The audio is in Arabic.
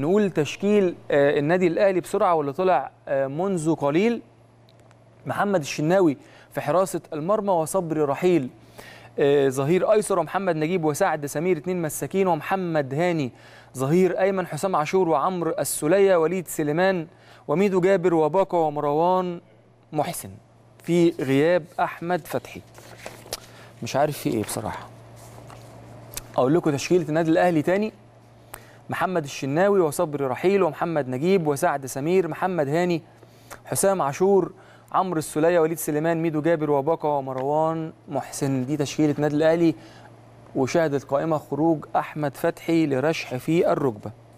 نقول تشكيل آه، النادي الاهلي بسرعه واللي طلع آه، منذ قليل محمد الشناوي في حراسه المرمى وصبري رحيل آه، ظهير ايسر ومحمد نجيب وسعد سمير اثنين مساكين ومحمد هاني ظهير ايمن حسام عاشور وعمرو السليه وليد سليمان وميدو جابر وباكا ومروان محسن في غياب احمد فتحي مش عارف في ايه بصراحه اقول لكم تشكيله النادي الاهلي تاني محمد الشناوي وصبري رحيل ومحمد نجيب وسعد سمير محمد هاني حسام عاشور عمرو السولية وليد سليمان ميدو جابر وباقة ومروان محسن دي تشكيلة النادي الأهلي وشهدت قائمة خروج أحمد فتحي لرشح في الركبة